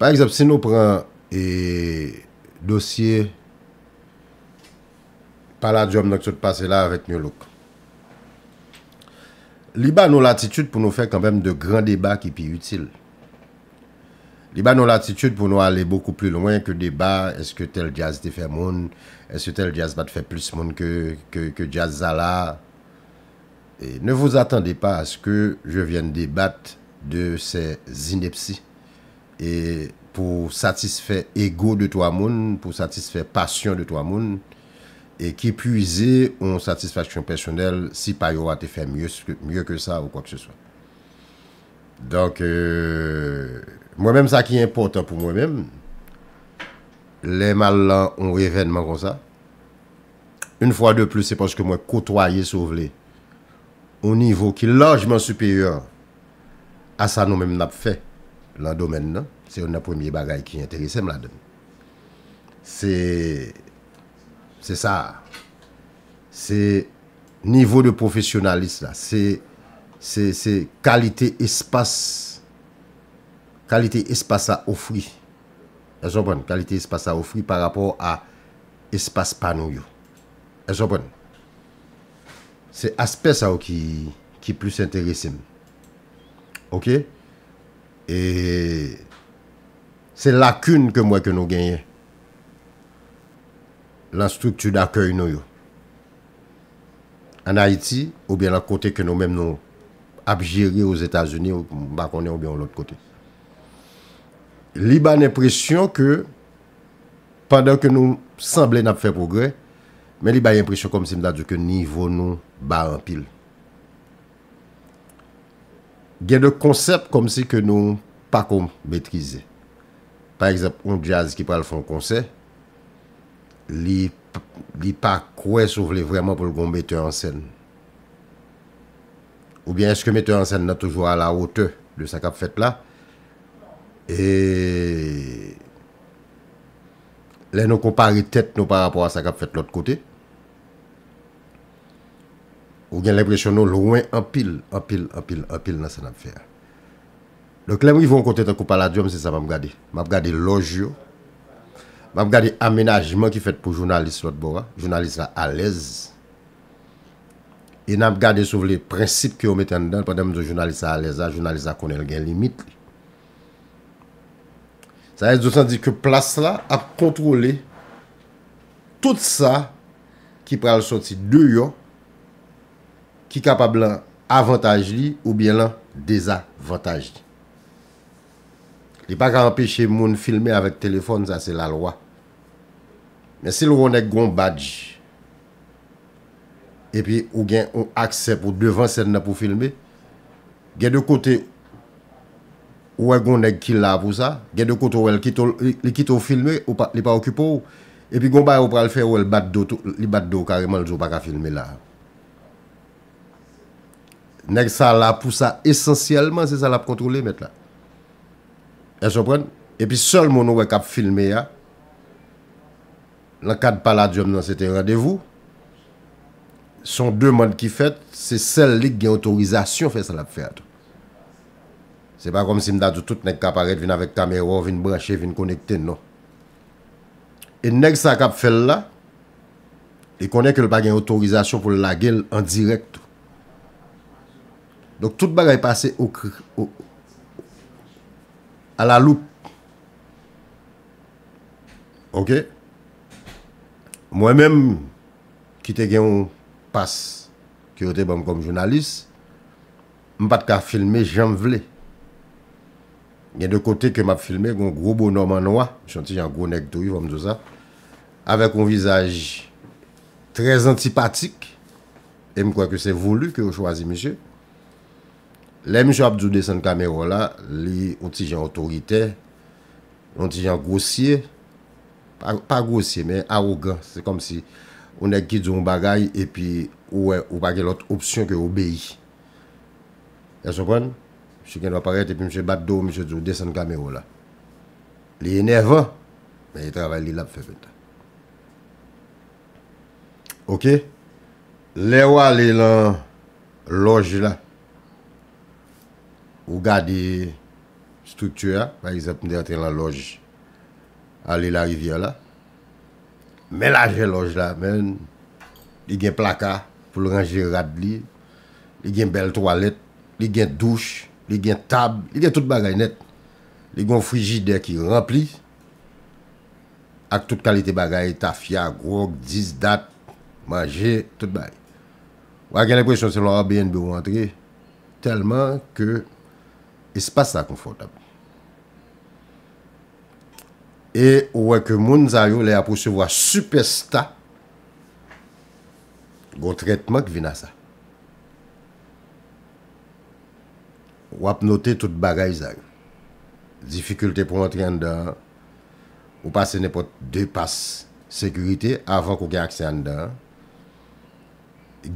Par eksept, se nou pran e dosye pala djom nòk sot pase la avèk nyo lòk. Liban nou latitude pou nou fè kambèm de gran debat ki pi yutil. Liban nou latitude pou nou alè beaucoup pli lòwen ke debat eske tel jazz te fè moun, eske tel jazz bat fè plis moun ke jazz zala. E, ne vous attendez pas aske je vienne debat de se zinepsi. E pou satisfè ego de to amoun Pou satisfè passion de to amoun E ki puize On satisfè passion personel Si pa yo a te fè mye ke sa Ou kwa ke se so Donk Mwen mèm sa ki important pou mwen mèm Lè mal la On wè renman kon sa Un fwa de plus Se poske mwen kotwaye sou vle Ou nivou ki lajman supèyor A sa nou mèm nap fè dans domaine, c'est un premier premiers qui intéresse la donne. C'est ça. C'est niveau de professionnalisme là, c'est c'est qualité espace qualité espace à offrir. Est-ce que qualité espace à offrir par rapport à espace panouyo. Est-ce C'est aspect ça qui qui plus intéressant. OK? E, se lakoun ke mwen ke nou genye, lan struktu d'akoy nou yo. An Haiti, ou bien la kote ke nou men nou apjiri ou z'Etats-Unis, ou bakonè ou bien ou l'ot kote. Li ba an impresyon ke, pandan ke nou sanble nap fe progre, men li ba an impresyon kom se mda di yo ke nivou nou ba an pil. Gen de konsept kom si ke nou pa kon betrize. Par exemple, un jazz ki pral fon konsept, li pa kwe sou vle vreman pou kon bete ansen. Ou bien, eske mette ansen na toujwa la ote de sa kap fet la, e le nou kompari tet nou par rapport a sa kap fet lot kote. Ou gen lèk presyon nou lwen anpil, anpil, anpil, anpil nan sen ap fè. Le klem ki vou an kontè te koupal adyom, se sa m ap gade. M ap gade loj yo. M ap gade ammenajman ki fèt pou jounalist lot bora. Jounalist la alèz. E nan ap gade souf le prinsip ki yo meten dan. Panem de jounalist la alèz a, jounalist la konèl gen limit li. Sa yè, dou san di ke plas la a kontrole tout sa ki pral soti de yo Ki kapab lan avantaj li ou bie lan dezavantaj li. Li pa ka empeshe moun filme avèk telefon, sa se la lwa. Men se lounen goun badj, epi ou gen aksep ou devan sen nan pou filme, gen de kote ou wè gounen kil la pou sa, gen de kote ou wè li kitou filme, li pa okupo ou, epi goun bay ou pral fè ou wè li baddo kareman lou pa ka filme la. Nèk sa la pou sa esensyèlman se sa la pou kontroule mèt la. E so pren, e pi sol moun wèk ap filmè ya, lakad pala diom nan sete radevou, son deman ki fèt, se sel li gen otorizasyon fè sa la pou fè a tou. Se pa kom si mda doutout nèk kap arèd vin avèk kamèro, vin brachè, vin konèkte, non. E nèk sa kap fè lè, e konèk lè pa gen otorizasyon pou lage lè an direk tou. Donk tout bagay pase a la loup. Ok? Mwen menm, kite gen yon pas, ki yo te bom kom jounalist, m pat ka filme jan vle. Gen de kote ke map filme, gon grobo norman noa, chanti jan gro nek doi, avè kon vizaj trez antipatik, e m kwa ke se voulou ke yo chwazi miche, Le mjop di ou desen kamero la, li ou tijan otorite, ou tijan gosye, pa gosye, men arrogant, se kom si ou ne ki di ou bagay, epi ou pake lot opsyon ke ou beyi. Ya e sou kon? Mjoken waparete epi mjoken bapdo ou mjoken di ou desen kamero la. Li enevan, men yi travay li lap fefeta. Ok? Le wale lan loj la, ou garder structure, par exemple, d'être dans la loge, aller la rivière là. Mais là, j'ai loge là, même... il y a un placard pour ranger Radli, il y a une belle toilette, il y a une douche, il y a une table, il y a tout le net. Il y a un frigidaire qui rempli... avec toute qualité de tafia, grog, 10 dates, manger, tout le bagage. qu'elle avez l'impression que c'est l'Arabien de rentrer, tellement que E se passe sa konfortab. E ouwe ke moun zayou le apouse wwa supesta go tretmok vina sa. Wap note tout bagay zayou. Difikulte pou an tre an dan. Ou pa se ne pot depas sekurite avan kou gen akse an dan.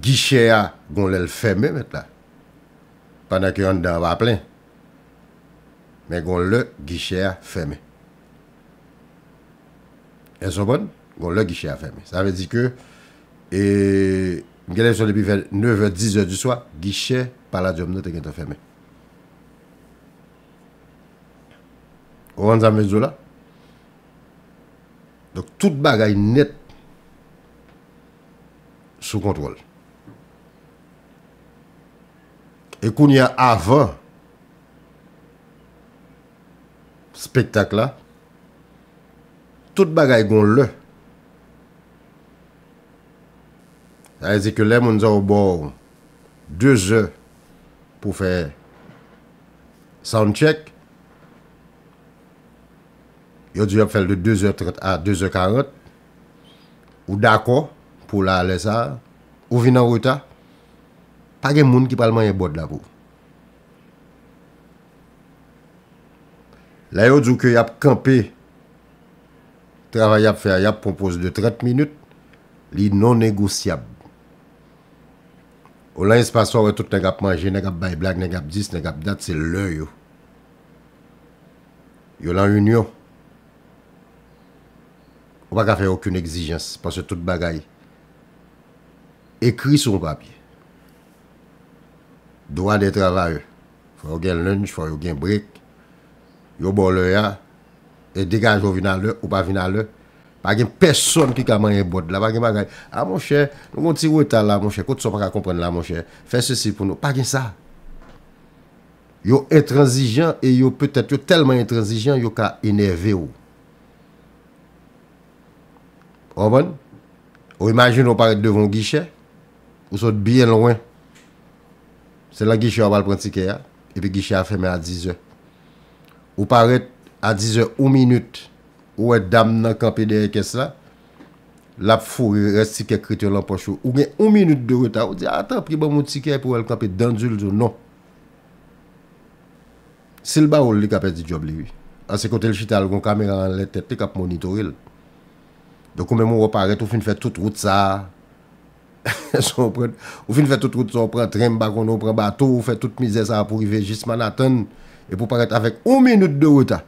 Gicheya gon lèl fèmè mèt la. Panak yo an dan wap len. Men kon lè gichè a fèmè. En so bon? Gon lè gichè a fèmè. Sa vè di kè... M genè yon sò depi 9 vè 10 dè du swa... Gichè paladyoum nou te gen tè fèmè. Ou an zan men zou la? Donk tout bagay net... Sou kontrol. E kon yon avan... spektak la, tout bagay goun lè. A zi ke lè moun zan ou bò, 2 je pou fè soundcheck, yo di ap fèl de 2 je 30 a 2 je 40, ou dako pou la alè sa, ou vina wouta, pa gen moun ki palman ye bot la pou. La yo djouk yo ap kampe, travay ap fè a yap, pompose de 30 minute, li non negosyab. O la yon spaswa we tout nan kap manje, nan kap bay blag, nan kap dis, nan kap dat, se lè yo. Yo lan yon yo. Ou wak a fè yon kyun exijens, paswe tout bagay. Ekri sou wap. Dwa de travay, fò yon gen lunj, fò yon gen brek, yo bon le ya, et dégage ou vinale le, ou pas vinale. à Pas gen personne qui ka manger bot là, pas gen bagay Ah mon cher, nous avons petit retard là mon cher, qu'on ne pas comprendre là mon cher. Fais ceci pour nous, pas gen ça. Yo intransigeant et yo peut-être tellement intransigeant yo ka énervé ou. Ou bon? Ou imagine on devant guichet ou sont bien loin. C'est la guichet on va le pratiquer hein. et puis guichet a fermé à 10 heures. Ou paret a 10h ou minute Ou e dam nan kampe de e kes la Lap furi, res tike kri te lan pochou Ou gen ou minute de ruta Ou di a tan pri ba moun tike pou el kampe dandul zoun Non Silba ou li kapes di job liwi Ase kote l chital goun kamera an lete Te kap monitore Dokou men mou wapare Ou fin fè tout route sa Ou fin fè tout route sa Ou pran trem bakon ou pran batou Ou fè tout mizè sa pou i vejist man atan E pou paret avèk ou minout de ruta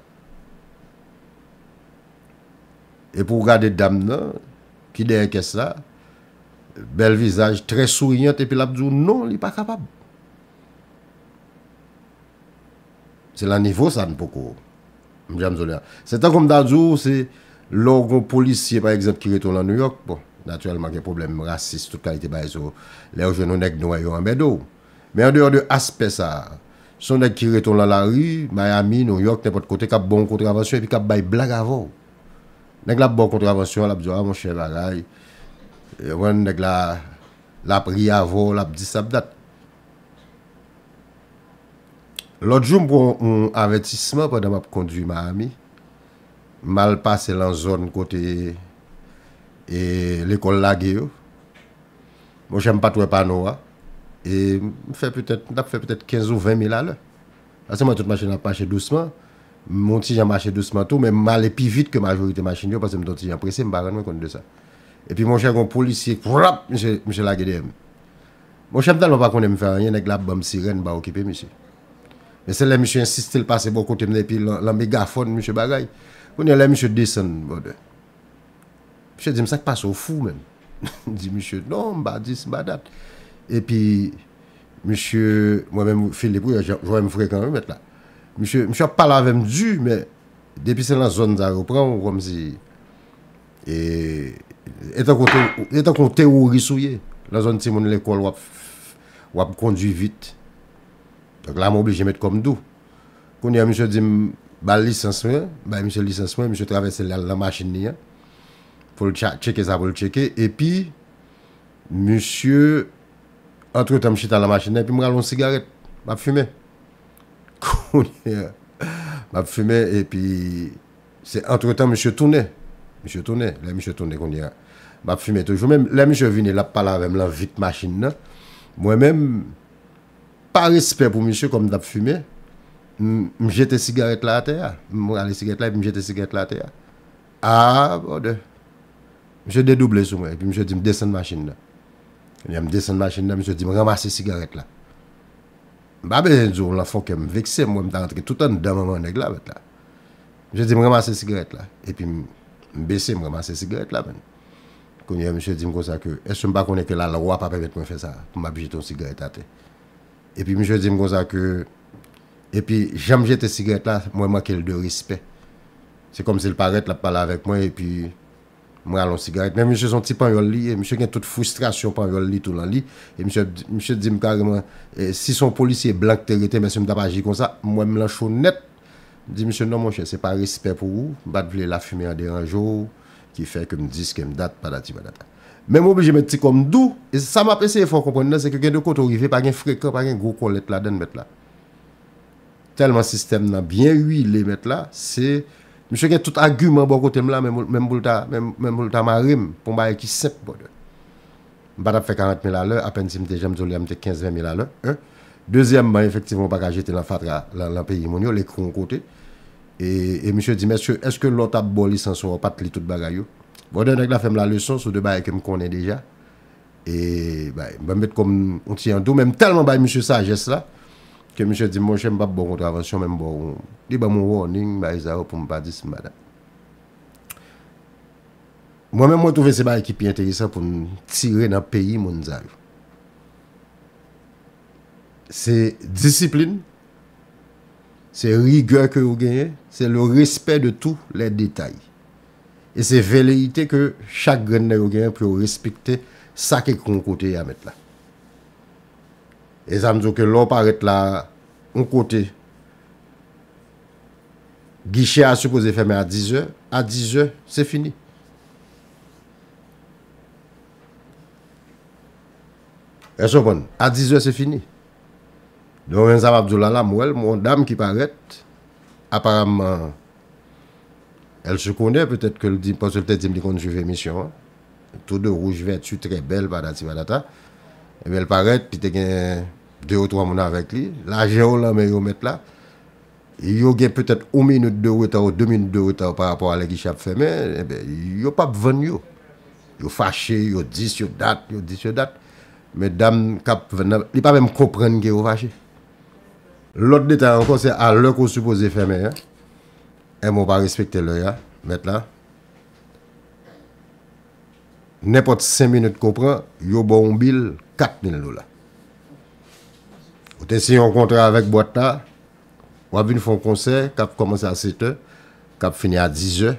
E pou gade dam nan Ki deyè kè sa Bel vizaj, tre souinyat Epi la bzou, non, li pa kapab Se la nivou san poukou Mjèm zonè Se ta koum da zou, se Lò goun polisye, par exemple, ki retoun la New York bon, Natyèlman, gen probleme rasis Toute kalite baye sou Lè ou jè nou nèk nou a yon amè do Mè yon dè yon dè aspe sa Mè yon dè yon dè yon dè yon Son dek ki reton la la ri, Miami, New York, ne pot kote kap bon kontravensyon, pi kap bay blag avon. Neng lap bon kontravensyon, lap zwa, monshe lalay, yon dek lap ri avon, lap disap dat. Lot joun pou an avetisman pou dam ap kondwi Miami, mal pase lan zon kote l'ekol lage yo, monshe m patwe panowa, et fait peut-être fait peut-être 15 ou 20 000 à l'heure. Parce que moi, toute machine a marché doucement. Mon petit a marché doucement tout, mais mal et plus vite que la majorité machine, parce que mon petit a pressé, je ne me rends de ça. Et puis mon cher, un policier, monsieur, monsieur Laguedem. Mon cher, je ne pas qu'on aime faire rien avec la bombe sirène, je occuper, monsieur. Mais c'est là, monsieur insiste, il passe de côté, et puis la mégaphone, monsieur Bagay. On est là, monsieur descend, Monsieur dit, ça passe au fou, même. dit, monsieur, non, je ne dis pas date. Epi, monsye, mwen mwen filipou, jwen mwen frekant mwen met la. Monsye, monsye, pa la avem du, me depi se la zon za repran, wèm si, etan kon te ou risou ye, la zon ti moun l'ekol wap kondwi vit. Tak la mwen oblije met kom dou. Kouni ya monsye di, ba lisansmen, ba monsye lisansmen, monsye travesse la machin ni ya. Fou l'cheke, zavou l'cheke. Epi, monsye, Entretan mwen chè tan la machine nan, pi mwen alon sigaret, mwen ap fume. Kouni ya. Mwen ap fume, epi, se entretan mwen chè toune, mwen chè toune, mwen mwen chè toune kouni ya. Mwen ap fume toujou, mwen mwen chè vini la pala rem, la vit machine nan, mwen mèm, pa risper pou mwen chè, kom mwen ap fume, mwen jete sigaret la ate ya, mwen alon sigaret la, mwen jete sigaret la ate ya. A, bode. Mwen chè dedouble sou mwen, epi mwen chè di mwen desen machine nan. Je me descends machine là, je ramasser cigarette là. Bah ben me vexé moi me rentrer tout le temps dans mon là là. Je dis cigarette là et puis me baisser me cigarette là ben. il dit que je ne sais pas que la loi pas faire ça pour m'abîmer ton cigarette Et puis je dit que et puis j'aime jeter cigarette là moi manquer de respect. C'est comme s'il paraît là avec moi et puis Mwen alon sigaret, men mwen se son ti pan yon li, mwen se gen tout frustrasyon pan yon li, tout lan li. Mwen se di m kareman, e, si son polisiye blanke teri te, mwen se m da pa aji kon sa, mwen m lan chou net. Mwen se di, mwen se nan mwen che, se pa resiper pou ou, bat vle la fume yon deranjou, ki fek m diske m dat, pa dati pa dat. Men mwen bi jeme ti kom dou, e sa m apese yon e fon kompon nan, se ke gen de kont orive, pa gen freke, pa gen goko let la den met la. Telman sistem nan, bien hui le met la, se... Monsieur qui a tout argument bon côté là même même boulta même même boulta marim pour bail qui sept border. Bada fait 40 000 à l'heure à peine si me déjà mis dit 15 000 à l'heure. Hein. Deuxièmement effectivement pas gagé dans fatra dans le pays monio les côté. Et, et monsieur dit monsieur est-ce que l'autre a bon licence ou pas tout bagaille. Border nèg la femme la leçon sur de bail que me connais déjà. Et ben, je bah mettre comme on tient en doux même tellement bail monsieur sagesse là que monsieur dit, moi, je pas bonne contravention, même bon. Il m'a mon warning, pour me pas dire ce madame. Moi-même, moi, trouver que c'est qui équipe intéressante pour tirer dans le pays, mon C'est discipline, c'est rigueur que vous gagnez, c'est le respect de tous les détails. Et c'est velléité que chaque grain que vous gagnez pour respecter ça qui est côté à mettre là. Et ça me dit que l'eau paraît là, un côté guichet a supposé fermer à 10 heures, à 10 heures c'est fini. Et bon? À 10 heures c'est fini. Donc, un Abdullah là, moi, une dame qui paraît, apparemment, elle se connaît, peut-être que le dit, parce que peut-être dit, je mission. Hein. Tout de rouge, vert, tu très belle, badati, badata. Et bien, elle paraît, il y a deux ou trois personnes avec lui. Là, géo, là, mais ils mettre là. Il y a peut-être une minute de retard ou deux minutes de retard par rapport à l'équipe fermée. Eh ben, il n'y a pas de venue. Ils fâché, dit, disent sur date, dit, disent sur date. Mais dame, n'a pas même compris qu'ils est fâchés. L'autre détail encore, c'est à l'heure qu'on supposé fermer. Hein? Elle ne pas respecté l'heure. Hein? Mettre là. N'importe 5 minutes qu'on prend, ils un bon bill 4000 dollars. Vous avez signé un contrat avec Boata, vous avez fait un concert qui a commencé à 7 heures... qui a fini à 10 heures...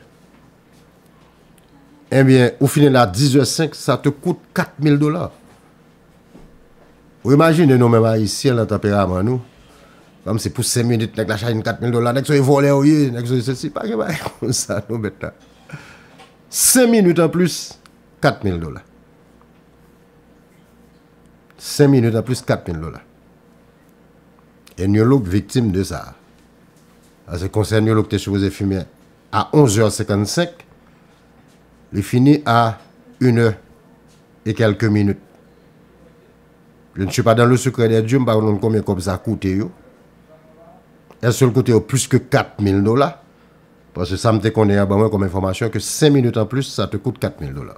Eh bien, au finissez à 10 h 5... ça te coûte 4000 dollars. Vous imaginez nous-mêmes haïtiens, le tempérament nous. Comme c'est pour 5 minutes, nous avons 4000 dollars, nous avons volé, nous avons ceci, pas bah, comme ça, nous, maintenant. 5 minutes en plus, 4000 dollars. 5 minutes en plus 4 000 dollars. Et nous sommes victimes de ça. Parce que concernant nous sommes les fumer à 11h55, il finit à 1 h et quelques minutes. Je ne suis pas dans le secret des dieux, je ne sais pas combien ça coûte. Est-ce que coûte plus que 4 000 dollars Parce que ça me connaît comme information que 5 minutes en plus, ça te coûte 4 000 dollars.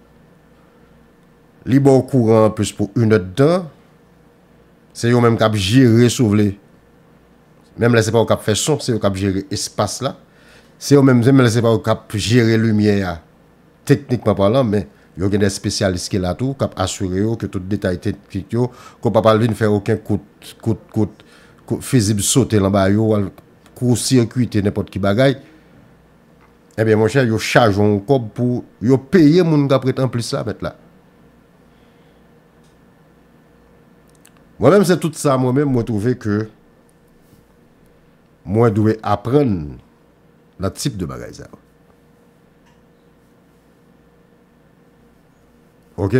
Li bo kouran an plus pou unet dan, se yo menm kap jere souvle. Menm lese pa ou kap fè son, se yo kap jere espas la. Se yo menm lese pa ou kap jere lumiè ya. Teknikman palan, menm yo genè spesyaliske la tou, kap asure yo, ke tout detay tetkik yo, ko papal vin fè ouken kout, kout, kout, kout fizib sote lan ba yo, yo wal kou sirkuit e nepot ki bagay. Ebyen monsher, yo chajon kou pou, yo peye moun kap reten plis la met la. Mwen mèm se tout sa mwen mèm mwen touve ke mwen dwe apren la tip de bagay zè. Ok?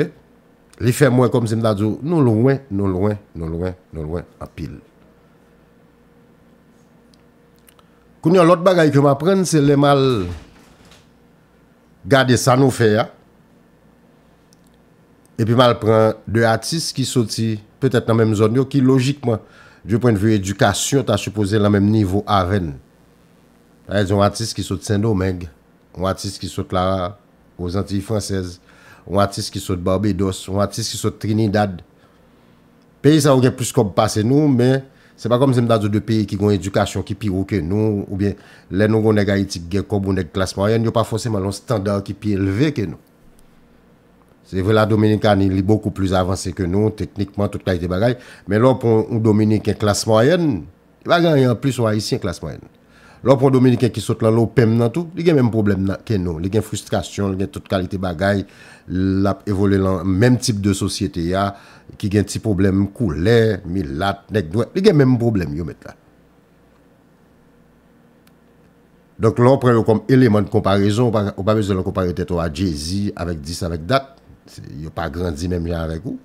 Li fè mwen kom zèm la djou, non lwen, non lwen, non lwen, non lwen, apil. Koun yo, lot bagay ke mwen apren, se lè mèm al gade sanou fè ya, epi mèm al pren de atis ki soti Pe tèt nan mèm zon yo ki logikman, dyo pointe vu edukasyon, ta supposè nan mèm nivou avèn. Aè, zon wati s ki sote Saint-Domingue, wati s ki sote la, o zanti fransèz, wati s ki sote Barbados, wati s ki sote Trinidad. Peyi sa ou gen plus kob passe nou, men, se pa kom zem dadou de peyi ki gon edukasyon ki pi rouke nou, ou bien, lè nou gon nega itik gen kob ou neg klasman, aè, nyo pa fosèman lon standar ki pi elve ke nou. Se vela Dominika ni li boku plus avanse ke nou, teknikman, tout kalite bagay, men lò pou Dominika yon klas mwayen, yon plis yon klas mwayen. Lò pou Dominika yon ki sot lan e lò pèm nan tou, li gen menm problem nan ke nou. Li gen frustrasyon, li gen tout kalite bagay, l ap evolè lan menm tip de sosyete ya, ki gen ti problem koule, mi lat, nek, dwe, li gen menm problem yon met la. Donk lò prel ou kom eleman komparizon, ou pa bezè lò komparizon te to a Jezi, avèk dis, avèk dat, Ils n'ont pas grandi même genre avec vous.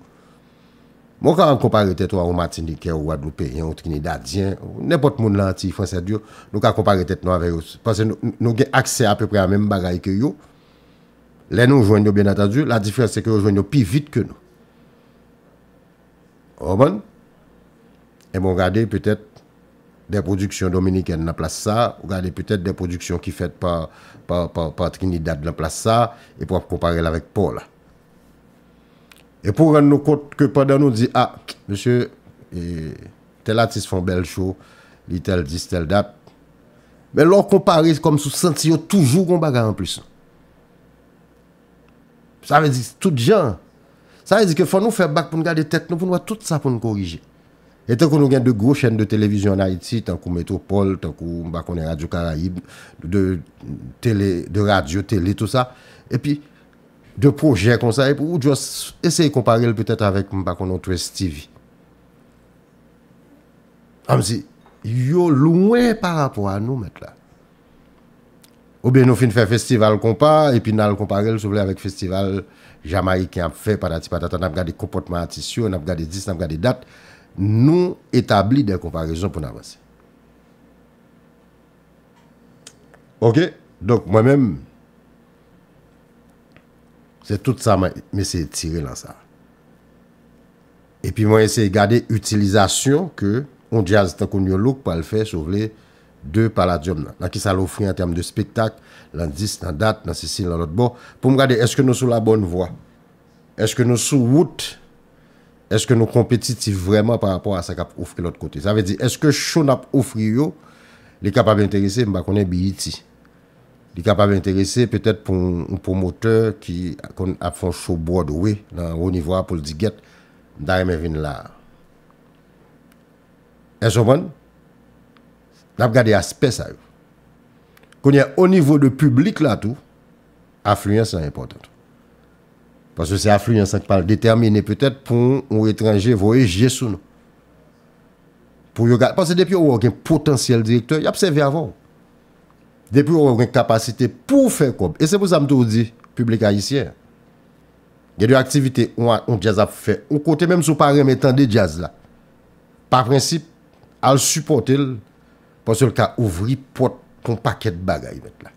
Moi, quand on compare toi au à au Guadeloupéen, au Trinidadien, n'importe monde là, anti-français, nous quand comparé tête nous avec eux. Parce que nous avons accès à peu près à la même bagaille que eux. Les nous joignons, bien entendu, la différence c'est que nous joignons plus vite que nous. Oh, et bon, regardez peut-être des productions dominicaines dans place ça, regardez peut-être des productions qui faites par, par, par, par Trinidad dans place ça, et pour comparer avec Paul. Et pour rendre nous compte que pendant nous dit, ah, monsieur, tel artiste font belle show, il tel dit, tel date. Mais l'on comparer, comme sous senti toujours qu'on bagarre en plus. Ça veut dire, tout gens, ça veut dire que faut nous faire bac pour nous garder tête, nous, pour tout ça pour nous corriger. Et tant qu'on a de gros chaînes de télévision en Haïti, tant qu'on Métropole, tant qu'on bah, est Radio caraïbe de, télé, de radio, télé, tout ça. Et puis, de projets comme ça, Ou pour juste essayer de comparer peut-être avec, je autre Stevie. Je me yo loin par rapport à nous maintenant. Ou bien nous finissons faire festival compas et puis nous comparons comparer Avec avec festival jamaïcain a fait patati patata, nous avons regardé comportement artistique, a avons regardé 10, nous avons regardé nous établis des comparaisons pour avancer. OK Donc moi-même c'est tout ça, mais c'est tiré dans ça. Et puis, moi, j'essaie de garder l'utilisation que on jazz tant qu'on look pour le faire, sauver deux palladium Là, qui ça l'offre en termes de spectacle, dans 10, dans date, dans ceci, dans l'autre bord. Pour me garder est-ce que nous sommes sur la bonne voie? Est-ce que nous sommes sur route? Est-ce que nous sommes compétitifs vraiment par rapport à ce qu'on offre de l'autre côté? Ça veut dire, est-ce que show n'a offert, les capables d'intéresser, je ne connais pas BIT. Il est capable d'intéresser peut-être pour un promoteur qui a fait un show Broadway dans haut niveau pour le dire Vous là. Est-ce que vous Quand l'aspect ça. Qu'on est au niveau de public là tout, affluence est importante. Parce que c'est l'affluence qui peut déterminer peut-être pour un étranger voyager sous nous. parce que depuis y a un potentiel directeur, il y a observé avant. Depi ou wè kapasite pou fè kob. E se pou sa mtou di publika yisiè. Gè diyo aktivite ou jaz ap fè. Ou kote mèm sou parèm etan de jaz la. Par prinsip, al supote l. Pon se l ka ouvri pot kon paket bagay mèt la.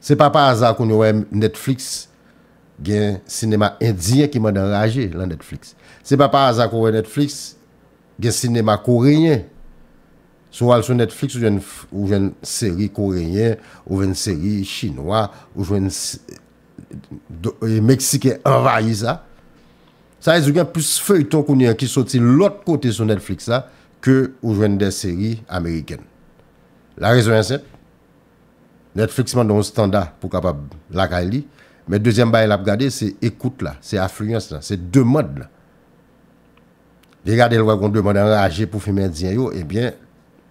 Se pa pa azak ou nou wè Netflix. Gè sinema indien ki mèd an raje la Netflix. Se pa pa azak ou wè Netflix. Gè sinema koreyè netflix. soit sur Netflix ou une, une série coréenne ou une série chinoise ou une mexicaine envahie ça ça veut dire plus feuilleton qu'on a qui sorti l'autre côté sur Netflix ça que ou une des séries américaines la raison est simple Netflix m'a donné un standard pour capable la mais deuxième bail à regarder c'est écoute là c'est affluence là c'est demande là regardez le qu'on demande âgé pour filmer un yo Eh bien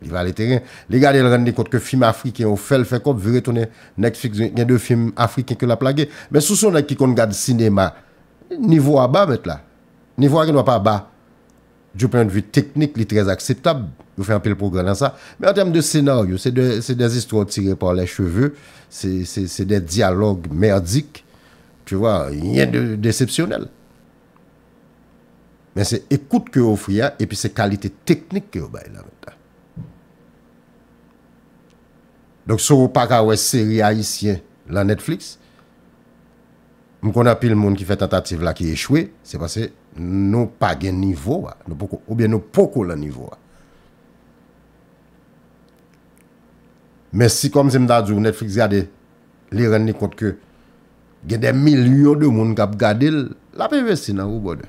il va aller terrain. Les gars, ils rendent compte que film africain, on fait le fait comme, vous retourner Netflix, il y a deux films africains qui la plagué. Mais sous son qui regarde cinéma, niveau à bas, là. Niveau à ne pas bas. Du point de vue technique, il est très acceptable. Vous fait un peu le progrès dans ça. Mais en termes de scénario, c'est des histoires tirées par les cheveux. C'est des dialogues merdiques. Tu vois, rien de déceptionnel. Mais c'est écoute que vous offrez et puis c'est qualité technique que vous avez là Donk sou pa ka wè seri haisyen la Netflix, mwen kon apil moun ki fè tatative la ki echwe, se basè nou pa gen nivou wè, ou bien nou pokou la nivou wè. Mè si kom se mda djou Netflix gade, li renne kote ke gade milyon de moun kap gade, la pe vè si nan wou bodè.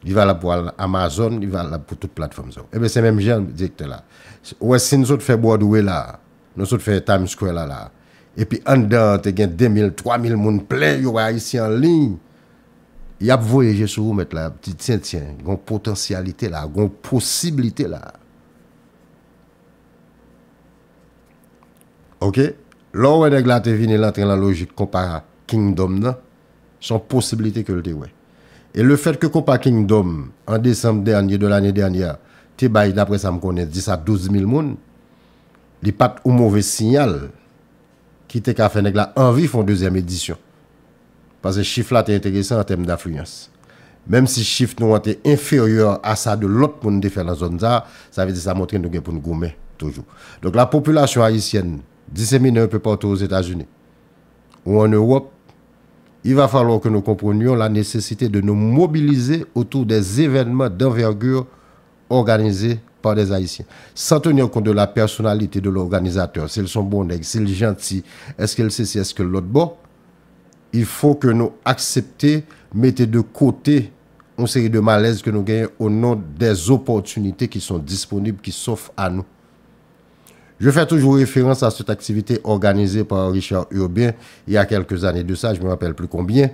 Di va la pou Amazon, di va la pou tout platform zow. Ebe, se menm jen dik te la. Ouwe, si nou sot fe Boadwe la, nou sot fe Times Square la la, epi andan te gen 2000, 3000 moun ple, yowwe, isi an ling, yap voyeje sou ou met la, ti ti, yon potensyalite la, yon posibilite la. Ok? Lowe deg la te vine lan ten la logik kompara Kingdom nan, son posibilite ke lte wey. Et le fait que Copa Kingdom, en décembre dernier de l'année dernière, te d'après ça me connaît, 10 à 12 000 personnes, n'est pas un mauvais signal qui te fait la envie une deuxième édition. Parce que ce chiffre-là est intéressant en termes d'affluence. Même si le chiffre nous était inférieur à ça de l'autre pour nous faire dans la zone, ça veut dire que ça montre que nous avons pour nous gommer toujours. Donc la population haïtienne disséminée un peu partout aux États-Unis ou en Europe, il va falloir que nous comprenions la nécessité de nous mobiliser autour des événements d'envergure organisés par des Haïtiens, sans tenir compte de la personnalité de l'organisateur, s'ils sont bons, s'ils sont gentils, est-ce qu'ils sait est-ce que l'autre bon. Il faut que nous acceptions, mettez de côté une série de malaises que nous gagnons au nom des opportunités qui sont disponibles, qui s'offrent à nous. Je fè toujou référense a sot aktivité organize par Richard Urbien ya kelke zanè de sa, jme m'apèl pli kombien,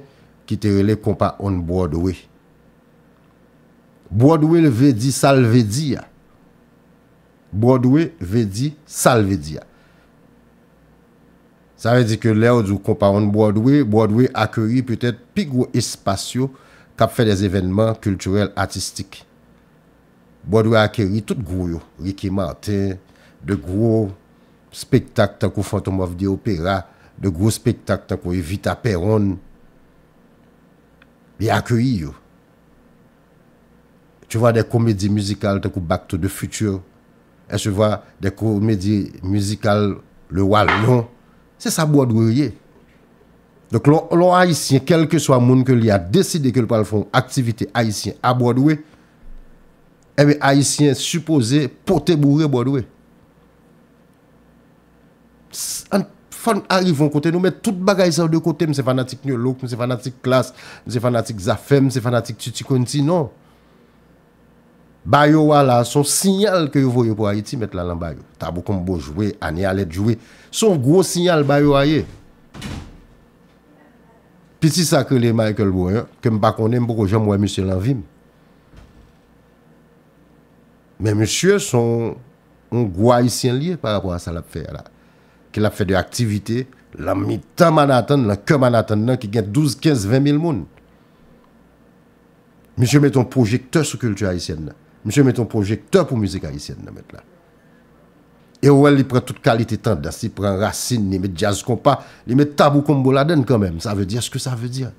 ki te rele kompa on Broadway. Broadway vè di sal vè di ya. Broadway vè di sal vè di ya. Sa vè di ke lè ou djou kompa on Broadway, Broadway akèri pwè tèt pig wè espasyo kap fè des evennman kultwèl artistik. Broadway akèri tout grouyo, Ricky Martin, de gro spektakta kou fantomo avdi opera, de gro spektakta kou evita peron, bi akye yi yo. Tu va de komedi mizikal te kou bakto de futur, e se va de komedi mizikal le walan, se sa bwa dweye. Donk lon haisyen, kelke swa moun ke li a deside ke l pa l fon, aktivite haisyen a bwa dweye, e eh mi haisyen supose pote bou re bwa dweye. fan arrivons côté nous mettre toute bagaille ça de côté, c'est fanatique neurologue, c'est fanatique classe, c'est fanatique zafem, c'est fanatique tuticonti non. Bayo là, son signal que vous voyez pour Haïti mettre la dans t'as Tabou comme beau jouer, année à jouer. Son gros signal bayo aye. Petit sacré les Michael comme hein, que pas connais beaucoup, j'aime moi monsieur L'Envie. Mais monsieur son un gros haïtien lié par rapport à ça l'a fait là qui a fait de l'activité, la mi-temps Manhattan, la que Manhattan, qui gagne 12, 15, 20 000 personnes. Monsieur met ton projecteur sur culture haïtienne. Monsieur met ton projecteur pour musique haïtienne. Là. Et ouais, il prend toute qualité tendance, il prend racine, il met jazz compas, il met tabou combo la quand même. Ça veut dire ce que ça veut dire.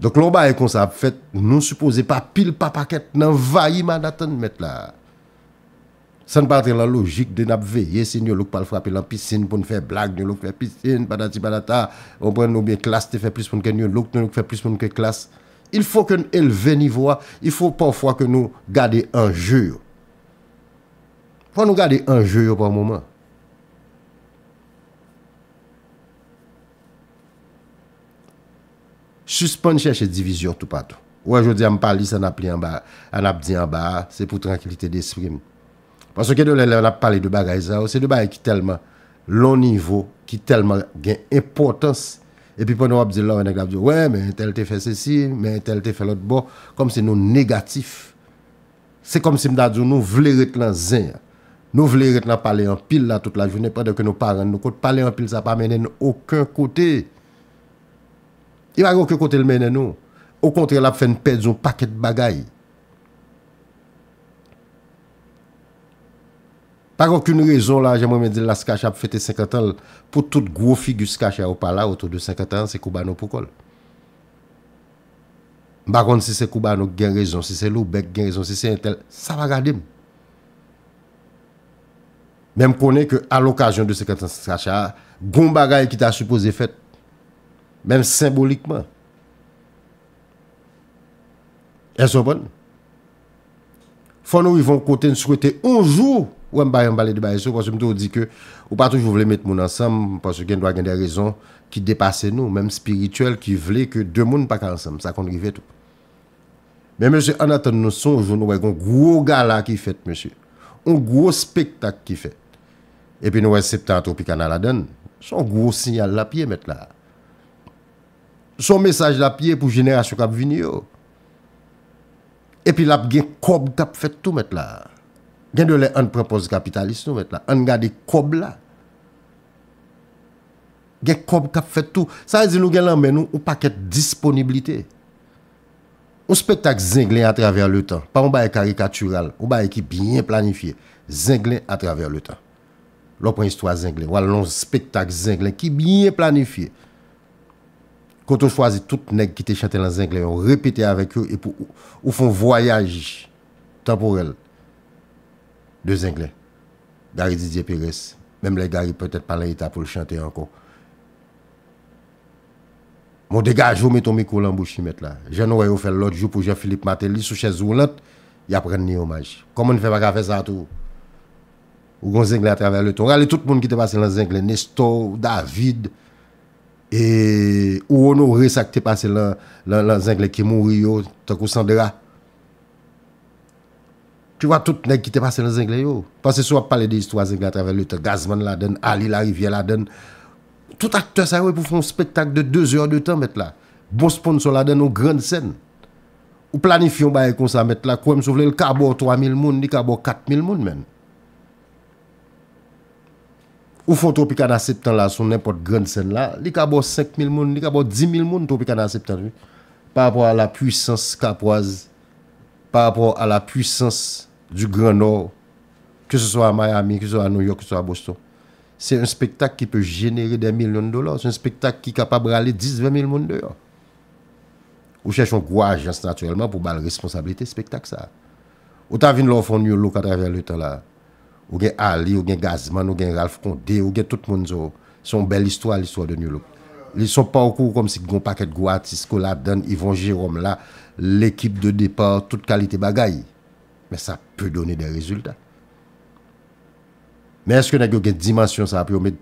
Donc l'on est comme ça fait, nous supposons pas pile pas paquet, n'envahit Manhattan mettre là. Ça ne part de la logique de nous veiller, si nous pas frapper la piscine pour nous faire blague, nous faire piscine, patati patata, on prend nos bien classe, nous faire plus pour que nous, nous faire plus pour que classe. Il faut que nous élevions niveau, il faut parfois que nous gardions un jeu. Il faut nous garder un jeu par moment. Suspendre chercher division tout partout. Ouais, je dis, parle, ça n'a en bas, on a dit en bas, c'est pour tranquillité d'esprit. Parce que nous on a parlé de bagages, c'est de bagages qui tellement long niveau, qui tellement gain importance. Et puis pendant que là, on a dit, ouais, mais tel te fait ceci, mais tel te fait l'autre bord, comme si nous négatifs, C'est comme si nous voulions être dans zin. Nous voulions être parler en pile là toute la journée, pendant que nos parents nous parler en pile, ça pas à aucun côté. Il n'y a aucun côté le mener nous. Au contraire, la fait une perdre un paquet de bagailles. Pas aucune raison, là, j'aimerais me dire, la Skacha a fêté 50 ans. Pour toute gros figure Skacha au pas là, autour de 50 ans, c'est Koubano Poukol. Par contre, si c'est Koubano qui a raison, si c'est Loubek qui a raison, si c'est un tel, ça va garder. Même qu'on est qu'à l'occasion de 50 ans Skacha, bon bagaille qui t'a supposé fait, même symboliquement. Elles sont bonnes. Faut nous, ils vont côté nous souhaiter un jour Ou mbaye mbaye mbaye sou. Kwa se mtou di ke ou patou jvou vle met moun ansam. Kwa se gen dwa gen de rezon ki depase nou. Mèm spirituel ki vle ke dè moun pak ansam. Sa kondrive tout. Mèm mèche anaten nou son. Jvou nou wèk on gwo gala ki fèt mèche. On gwo spektak ki fèt. Epi nou wèk septantropi kanal aden. Son gwo sinyal la piye mèt la. Son mesaj la piye pou jenera sou kap vini yo. Epi lap gen kop kap fèt tout mèt la. Gen de lè an propose kapitalist nou met la. An gade kob la. Gen kob kap fet tou. Sa e zi nous gen lan men nou ou paket disponibilité, Ou spectacle zinglé à travers le temps, pas un ba caricatural, un Ou ba bien planifié, zinglé à travers le temps. Lò pren zinglé, zenglen. Ou alon spectacle zenglen ki bien planifié Koto chwazi tout neg ki te chante lan zenglen. Ou on avèk avec eux et ou, ou fon voyage temporel de Anglais, Gary Didier Pérez. Même les Gary peut-être pas l'état pour le chanter encore. Mon dégage, vous mettez ton micro en bouche, mettre là. Je pas faire l'autre jour pour Jean-Philippe Matéli sous chez roulante, il a pris hommage. Comment on fait pas faire ça tout? Ou un Anglais à travers le tour. Allez, tout le monde qui était passé dans Zinglé, Nestor, David, et ou honorer ça qui est passé dans Zinglé qui mourit, tant que Sandra. Tu vois, tout nèg qui t'est passé dans les Anglais, yo. Parce que si on parle des histoires anglaises à travers le temps, Gazman la donne, Ali la rivière la donne. Tout acteur, ça, ouais, pour faire un spectacle de deux heures de temps, mettre là. Bon sponsor la donne aux grandes scènes. Ou planifier un bail comme ça, mettre là. Quoi, me sauver le cabot 3000 moun, le cabot 4000 moun, même. Ou font Tropicana septembre là, sur n'importe grande scène là, Le y 5000 moun, le y a 10 000 moun Tropicana Par rapport à la puissance capoise, par rapport à la puissance du Grand Nord, que ce soit à Miami, que ce soit à New York, que ce soit à Boston. C'est un spectacle qui peut générer des millions de dollars. C'est un spectacle qui est capable d'aller 10, 20 000 monde dehors. Ou cherche un gros agence naturellement pour la responsabilité spectacle ça. Ou t'as vu l'offre New York à travers le temps là. Ou a Ali, ou a Gazman, ou a Ralph Condé, ou a tout le monde. Oh. C'est une belle histoire, l'histoire de New York. Ils sont pas au courant comme si un paquet de gros artistes Yvon Jérôme là, l'équipe de départ, toute qualité bagaille mais ça peut donner des résultats. Mais est-ce que vous avez une dimension ça pour mettre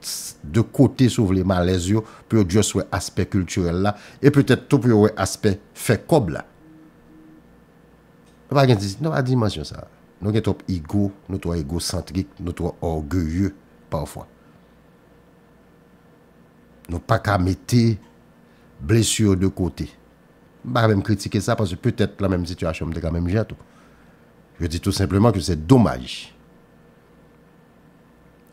de côté sur les malaises pour Dieu soit aspect culturel là et peut-être tout pour aspect fait comme là. Nous avez pas dimension ça. Nous sommes trop égo, nous sommes égocentriques, nous sommes orgueilleux parfois. Nous pas qu'à mettre blessure de côté. Je ne vais pas même critiquer ça parce que peut-être la même situation, je quand même j'ai tout. Je dis tout simplement que c'est dommage.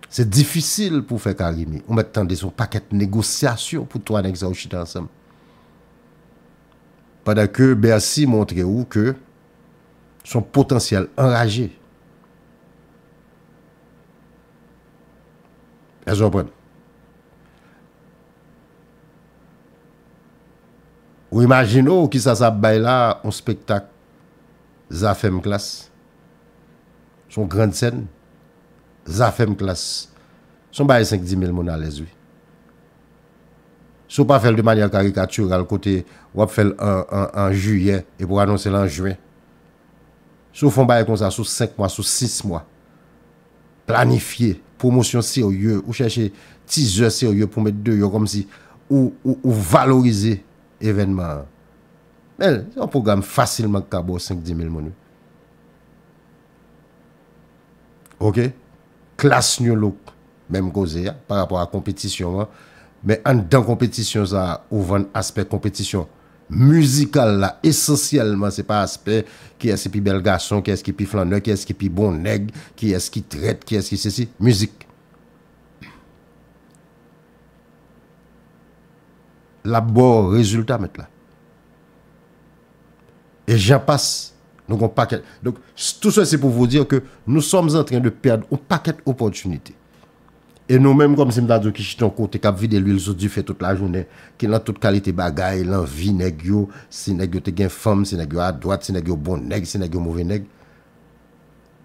C'est difficile pour faire Karimi. On de son paquet de négociations pour toi, Nexa ensemble. Pendant que Bercy montre que son potentiel enragé. Est-ce que Ou imaginons qui ça s'appelle là, un spectacle, ça classe. Son grande scène. Zafem classe. Son bail 5-10 000 moun à l'aise, Si vous ne faites pas de manière caricaturale, côté, vous faites en, juillet et pour annoncer en juin. Si vous faites comme ça, sur 5 mois, sur 6 mois, planifier, promotion sérieux, ou chercher teaser sérieux pour mettre deux, comme si, ou, ou, valoriser l'événement. Mais c'est un programme facilement capable 5-10 000 personnes. OK Classe New Look même cause hein, par rapport à compétition hein. mais en dans compétition ça un aspect compétition musical là essentiellement c'est pas aspect qui est-ce qui bel garçon qui est-ce qui est flaneur qui est-ce qui est bon nègre qui est-ce qui traite qui est-ce qui ceci musique la bonne résultat met là et j'en passe donc, on paquet. Donc, tout ça, c'est pour vous dire que nous sommes en train de perdre un paquet d'opportunités. Et nous-mêmes, comme Zimdado qui chitons côté, qui a vidé l'huile sous du feu toute la journée, qui a toute qualité bagaille, l'envie, nègre, si nègre te gain femme, si nègre à droite, si nègre bon nègre, si nègre mauvais nègre,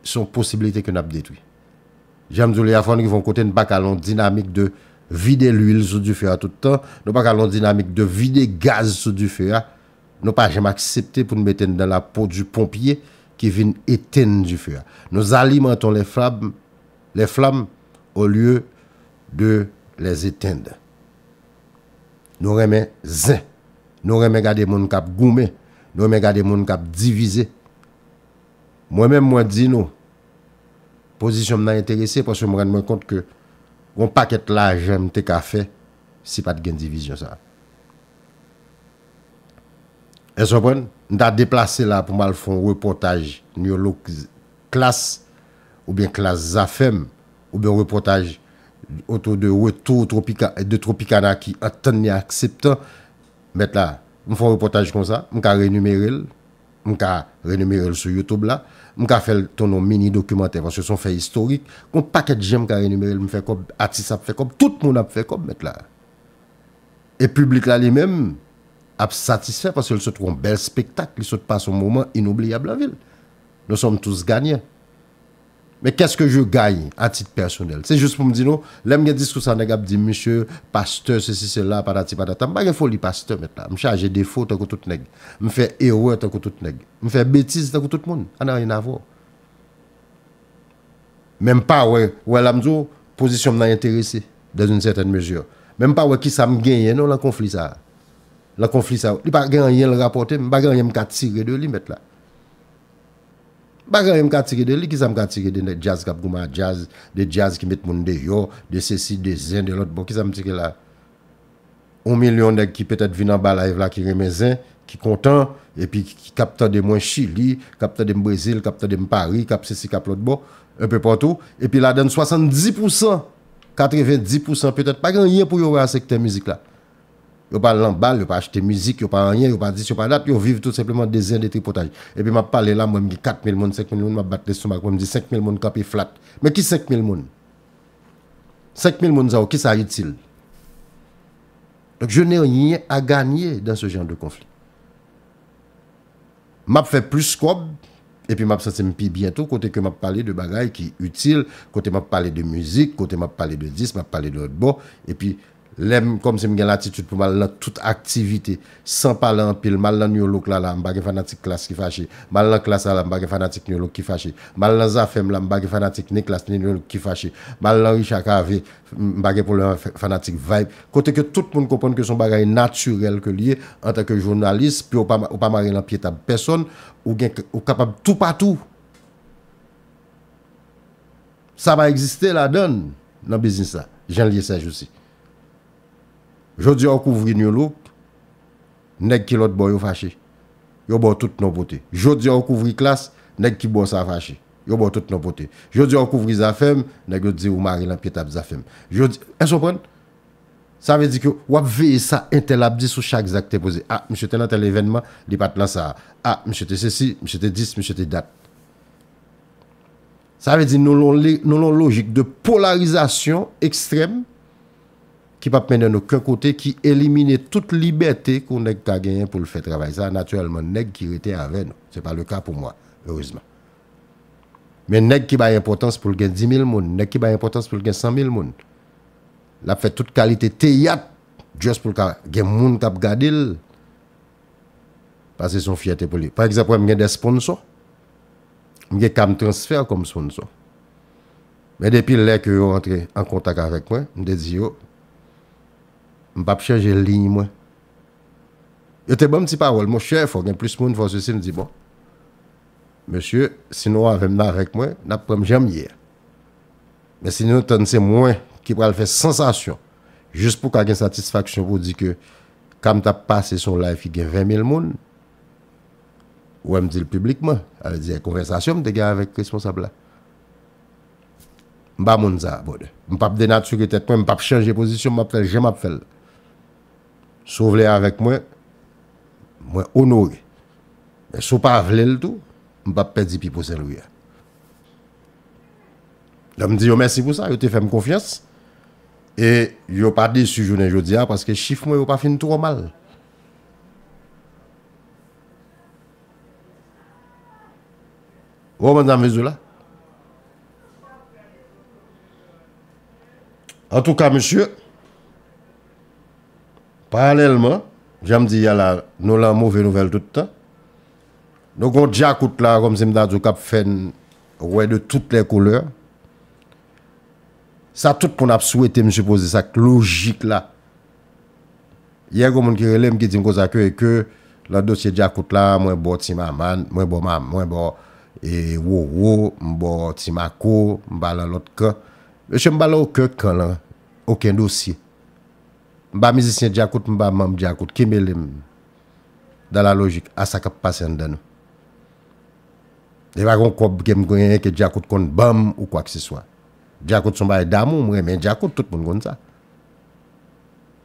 sont possibilités que nous avons détruit. J'aime dire, les affaires qui vont côté, nous pas dynamique de vider l'huile sous du feu à tout le temps, nous pas dynamique de vider gaz sous du feu à hein. Nous pas jamais accepté pour nous mettre dans la peau du pompier qui vient éteindre du feu. Nous alimentons les flammes, les flammes au lieu de les éteindre. Nous remettons zin. Nous remettons garder gens qui goumé. Nous remettons garder gens qui divisé. Moi-même, moi, dis nous, position m'a intéressé parce que je me rends compte que on paquet l'argent tes fait si pas de division ça. Est-ce que vous déplacé là pour mal faire un reportage De la classe ou bien classe ZAFEM ou bien reportage autour de retour de Tropicana qui attend et accepte. Mais là, je fais un reportage comme ça, je vais rénumérer, je rénumérer sur YouTube là, je fais un mini documentaire parce que c'est un fait historique. On un paquet de gens je fais comme, artiste a fait comme, tout le monde a fait comme, ça... là. Et public là lui-même, absatisfait satisfait parce qu'il se trouve un bel spectacle, il se passe un moment inoubliable à la ville. Nous sommes tous gagnants. Mais qu'est-ce que je gagne à titre personnel C'est juste pour me dire, non, l'homme qui a que ça n'est pas dit, monsieur, pasteur, ceci, cela, patati, patata. Je ne folie pasteur maintenant. Je m'm me charge des fautes m'm m'm tant que tout le monde. Je me fais tant que tout le monde. Je fais bêtises tant que tout le monde. Je n'ai rien à voir. Même pas, ouais, ouais, l'homme position m'a intéressé, dans une certaine mesure. Même pas, ouais, qui ça me gagne, dans le conflit, ça le conflit ça. Il n'y a pas rien à rapporter, il n'y a pas rien à tirer de lui mettre là. Il n'y a pas rien à de lui, qui ça me tirer de jazz qui jazz, de jazz qui met monde dehors, de ceci, de zin, de l'autre, bon, qui ça me tirer là. Un million de qui peut-être vient en bas là, qui remet zin, qui content, et puis qui capte de moins Chili, capte de Brésil, capte de Paris, capte ceci, capte l'autre, bon, un peu partout. Et puis là, donne 70%, 90%, peut-être pas rien pour y avoir ce secteur musique là. Ils pas l'emballe, ils pas acheté musique, ils pas rien, ils pas dit, ils pas date, ils vivent tout simplement des ailes de tripotage. Et puis, je parle là, moi, je dis 4 000 personnes, 5 000 personnes, je batte les je dis 5 000 personnes flat. Mais qui 5 000 personnes 5 000 personnes, qui ça utile Donc, je n'ai rien à gagner dans ce genre de conflit. Je fais plus quoi et puis m'a senti bientôt côté que m'a parlé de bagailles qui utile côté m'a parlé de musique côté m'a parlé de dis m'a parlé de l'autre bord et puis Lèm kom se m gen l'atitude pou mal nan tout aktivite, san palan pil, mal nan nyolok la la, m fanatik klas ki fache, mal nan klas la la, m bagen fanatik ki fache, mal nan zafem la, m fanatik ni klas ni nyolok ki fache, mal nan richa kave, m pou fanatik vibe. Kote ke tout moun kompon que son bagay naturel que liye, an tanke jounalist, pi ou pa, pa mare lan person, ou, gen, kapab tout patou. Sa va exister la don nan business la. j'en liye sej aussi Jodi on couvre une Look, nèg qui l'autre boy fâché. Yo bon tout nos pote Jodi on couvre classe, nèg qui bon ça fâché. Yo bon tout nos pote Jodi on couvre zafem, nèg yo di ou mari lan pied tap zafem. Jodi, est-ce qu'on ça veut dire que ou avez ça, intel abdi sous chaque acte posé. Ah, monsieur, t'es tel événement, il pas là ça. Ah, monsieur, t'es ceci, monsieur, t'es 10, monsieur, t'es date. Ça veut dire nous avons logique de polarisation extrême qui ne pas mener aucun côté, qui élimine toute liberté qu'on a gagné pour le faire travailler. Ça, naturellement, nèg qui était avec nous. Ce n'est pas le cas pour moi, heureusement. Mais nèg qui a importance pour gagner 10 000 personnes, nèg qui a importance pour gagner 100 000 personnes, il a fait toute qualité théâtre juste pour gagner des gens qui Passer Parce que son fierté pour lui. Par exemple, il y a des sponsors. Il y a des transferts comme sponsor. Mais depuis que vous rentrez en contact avec moi, je m'ont dis, pas changer ligne, moi. Yo te bon petit parole, mon cher, faut que plus monde, faut ceci, me dit bon. Monsieur, si nous moi, avec moi, n'a pas jamais hier. Mais sinon, c'est moi qui va faire sensation. Juste pour qu'il ait satisfaction pour dire que, quand t'as passé son live, il y a 20 000 personnes. Ou elle me dit publiquement. Elle dit, eh, conversation, me avec le responsable là. M'ba moun za, bon. je dénaturer tête, pas changer position, m'pap faire, je m'pap faire. Sauve-les avec moi, moi honoré. Mais si pas voulez le tout, je ne vais pas perdre pour Saint-Louis. Je me dis merci pour ça, vous te fait confiance. Et je n'ai pas déçu journée aujourd'hui hein, parce que chiffre moi, pas fini trop mal. Vous oh, madame Vezola? En tout cas, monsieur, Parallèlement, j'aime dire là, nous la mauvaise nouvelle tout le temps. Donc on jacoute là comme c'est me dit cap fait ouais de toutes les couleurs. Ça tout qu'on a souhaité me supposer ça logique là. Il y a quelqu'un qui relève qui dit que que le dossier jacoute là moi bon Timaman, moi bon ma moi bon et wo wo bon Timako, m'bala l'autre camp. Monsieur m'bala aucun camp là, aucun dossier. Mba mizisyen diakout, mba mbam diakout, ki me lem da la logik, asakap pasen dan nou. Ewa kon kop genm gwenye ke diakout kon bam ou kwa ki se swa. Diyakout sou mba e damou mremen diakout, tout moun gwen za.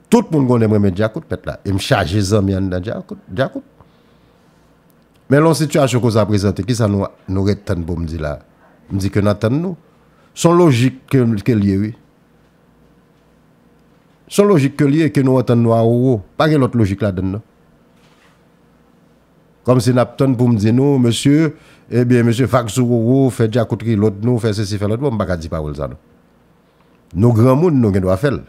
Tout moun gwen mremen diakout pet la. E mchaje zan mwen dan diakout, diakout. Men lon situasyon kon sa prezente, ki sa nou retten bo mdi la. Mdi ke naten nou. Son logik ke liye wey. Son logik ke liye ki nou eten nou a ou ou, pa gen lout logik la den nou. Kom si nap ten pou mdi nou, monsye, e eh bie monsye fag sou ou ou, fe dja koutri lout nou, fe se si fe lout nou, m baka di pa ou el zan nou. Nou gran moun nou gen nou a fel.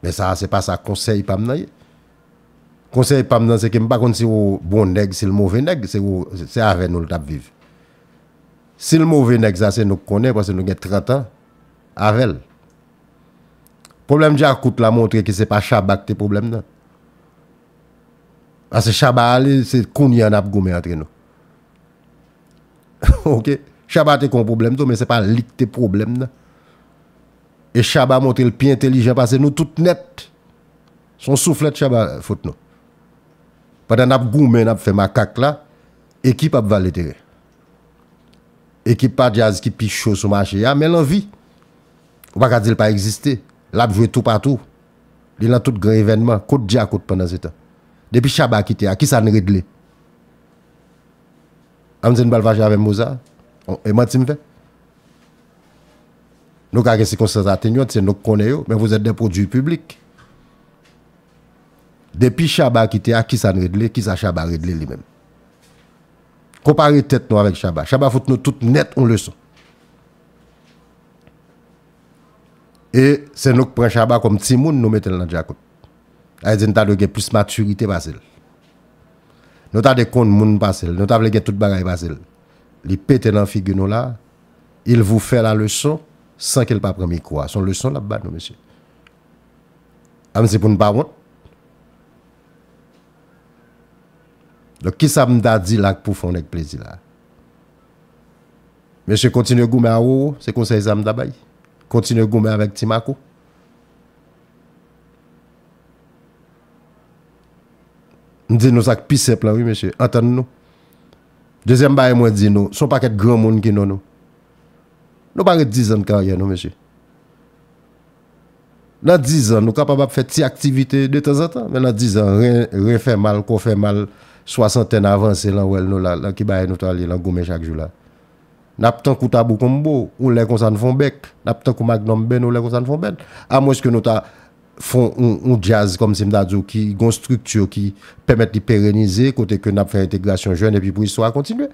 Men sa, se pa sa konsey pam nan ye. Konsey pam nan se ke m bakon si ou bon neg, si l mou ve neg, se ou, se arel nou l tap viv. Si l mou ve neg, sa se nou kone, pas se nou gen 30 an, arel. Problème de coûte l'a montré que ce n'est pas Chabat qui est problème. Là. Parce que Chabat, c'est Kouni en Abgoumé entre nous. ok? Chabat est un problème, mais ce n'est pas lui qui est problème. Là. Et Chabat montre le pied intelligent parce que nous tout net. Son soufflet Chabat, faut nous. Pendant que nous avons fait macaque là, va a validé, L'équipe qui pas jazz qui piche chaud sur le marché, ah, mais l'envie. On ne peut pas dire pas exister l'a joué tout partout. Il a tout grand événement, côte dia côte pendant ce temps. Depuis Chaba a quitté, à qui ça ne réglé Amzen Balvache avec Mozart. Et moi, tu me fais Nous avons des circonstances atténuantes, c'est nous connaissons, mais vous êtes des produits publics. Depuis Chaba a quitté, à qui ça ne réglé Qui ça Chaba réglé lui-même Comparez tête nous avec Chaba. Chaba fout nous tout net le leçon. Et c'est nous qui prenons Chabat comme Timoun, nous mettons dans Jacob. Aïe, nous avons plus de maturité basel. Nous avons des comptes monde basel. Nous avons tout bagaille passé. Il pète dans la figure là. Il vous fait la leçon sans qu'il pas prenne quoi. Son leçon là-bas, nous, monsieur. Am ah, c'est pour nous pas Donc, qui ça m'a dit là pour faire avec plaisir là? Monsieur continue à goûter à c'est conseil ça continuer à gommer avec Timako. Dis nous ça plus simple, oui, monsieur. Entendez-nous. Deuxième bail, moi, dis nous, son paquet de grand monde qui nous nous. Nous pas 10 ans de carrière, monsieur. Dans 10 ans, nous sommes capables de faire des activités de temps en temps. Mais dans 10 ans, rien, ne fait mal, qu'on fait mal, soixantaine avancée, là, où elle nous, là, qui va nous, là, gommer chaque jour, là n'aptan kou tabou de ou les comme ça ne font magnum ben ou les comme ça ne ben à moins que nous ta font un, jazz comme c'est qui une structure qui permet de pérenniser côté que n'a fait intégration jeune et puis pour histoire continuer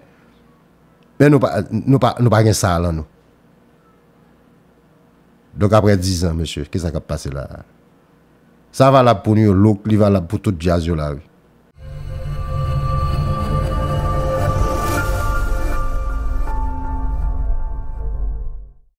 mais nous pas nous pas nous pas ça là donc après 10 ans monsieur qu'est-ce qui va passer là ça va là pour nous il va là pour tout jazz là